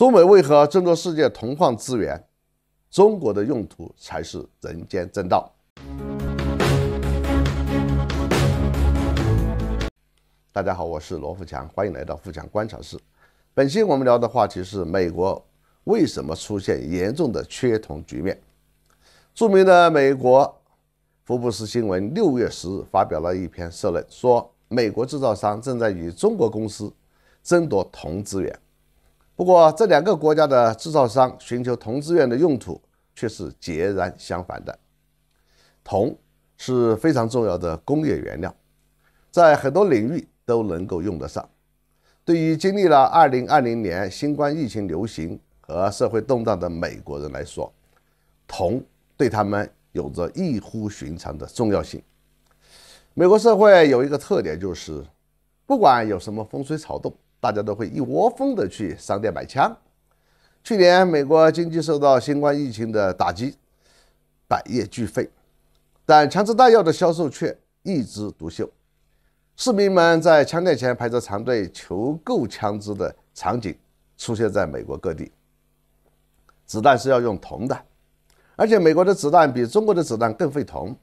中美为何争夺世界铜矿资源？中国的用途才是人间正道。大家好，我是罗富强，欢迎来到富强观察室。本期我们聊的话题是美国为什么出现严重的缺铜局面。著名的美国《福布斯》新闻六月十日发表了一篇社论，说美国制造商正在与中国公司争夺铜资源。不过，这两个国家的制造商寻求铜资源的用途却是截然相反的。铜是非常重要的工业原料，在很多领域都能够用得上。对于经历了2020年新冠疫情流行和社会动荡的美国人来说，铜对他们有着异乎寻常的重要性。美国社会有一个特点，就是不管有什么风吹草动。大家都会一窝蜂的去商店买枪。去年，美国经济受到新冠疫情的打击，百业俱废，但枪支弹药的销售却一枝独秀。市民们在枪店前排着长队求购枪支的场景出现在美国各地。子弹是要用铜的，而且美国的子弹比中国的子弹更费铜。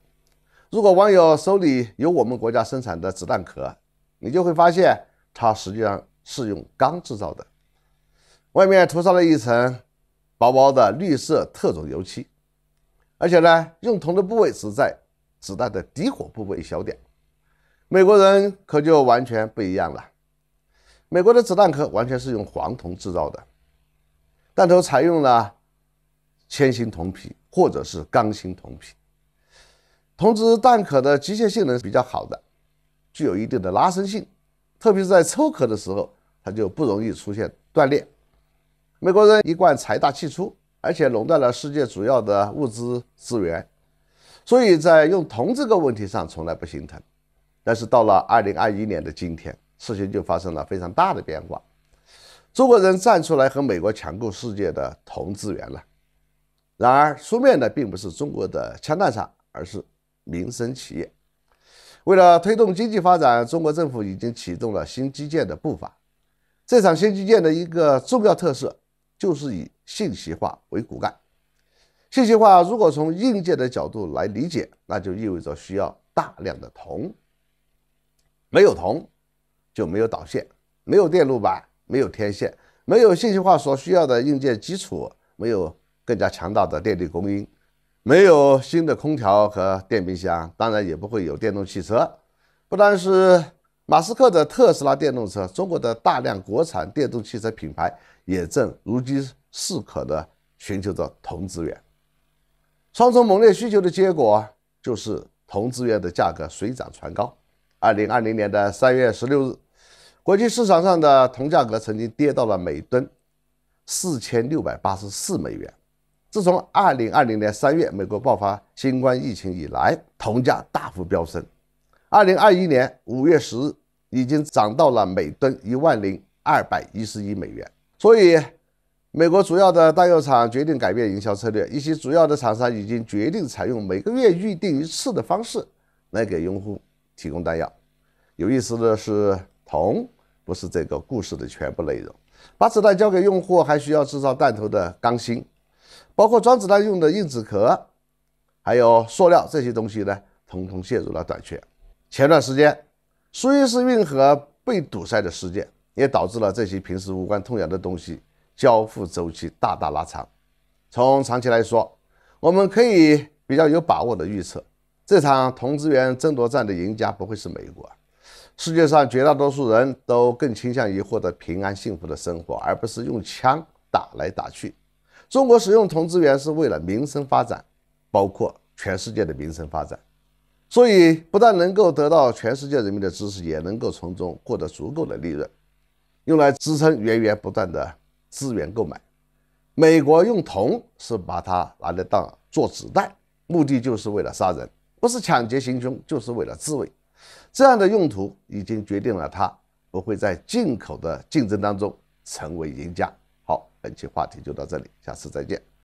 如果网友手里有我们国家生产的子弹壳，你就会发现它实际上。是用钢制造的，外面涂上了一层薄薄的绿色特种油漆，而且呢，用铜的部位只在子弹的底火部位一小点。美国人可就完全不一样了，美国的子弹壳完全是用黄铜制造的，弹头采用了铅锌铜皮或者是钢芯铜皮。铜质弹壳的机械性能比较好的，具有一定的拉伸性，特别是在抽壳的时候。它就不容易出现断裂。美国人一贯财大气粗，而且垄断了世界主要的物资资源，所以在用铜这个问题上从来不心疼。但是到了二零二一年的今天，事情就发生了非常大的变化。中国人站出来和美国抢购世界的铜资源了。然而，出面的并不是中国的枪弹厂，而是民生企业。为了推动经济发展，中国政府已经启动了新基建的步伐。这场新基建的一个重要特色就是以信息化为骨干。信息化如果从硬件的角度来理解，那就意味着需要大量的铜。没有铜，就没有导线，没有电路板，没有天线，没有信息化所需要的硬件基础，没有更加强大的电力供应，没有新的空调和电冰箱，当然也不会有电动汽车。不单是。马斯克的特斯拉电动车，中国的大量国产电动汽车品牌也正如饥似渴地寻求着铜资源。双重猛烈需求的结果，就是铜资源的价格水涨船高。二零二零年的三月十六日，国际市场上的铜价格曾经跌到了每吨四千六百八十四美元。自从二零二零年三月美国爆发新冠疫情以来，铜价大幅飙升。二零二一年五月十日，已经涨到了每吨一万零二百一十一美元。所以，美国主要的弹药厂决定改变营销策略，一些主要的厂商已经决定采用每个月预定一次的方式来给用户提供弹药。有意思的是，铜不是这个故事的全部内容。把子弹交给用户，还需要制造弹头的钢芯，包括装子弹用的硬纸壳，还有塑料这些东西呢，统统陷入了短缺。前段时间，苏伊士运河被堵塞的事件，也导致了这些平时无关痛痒的东西交付周期大大拉长。从长期来说，我们可以比较有把握的预测，这场铜资源争夺战的赢家不会是美国。世界上绝大多数人都更倾向于获得平安幸福的生活，而不是用枪打来打去。中国使用铜资源是为了民生发展，包括全世界的民生发展。所以不但能够得到全世界人民的支持，也能够从中获得足够的利润，用来支撑源源不断的资源购买。美国用铜是把它拿来当做子弹，目的就是为了杀人，不是抢劫行凶，就是为了自卫。这样的用途已经决定了它不会在进口的竞争当中成为赢家。好，本期话题就到这里，下次再见。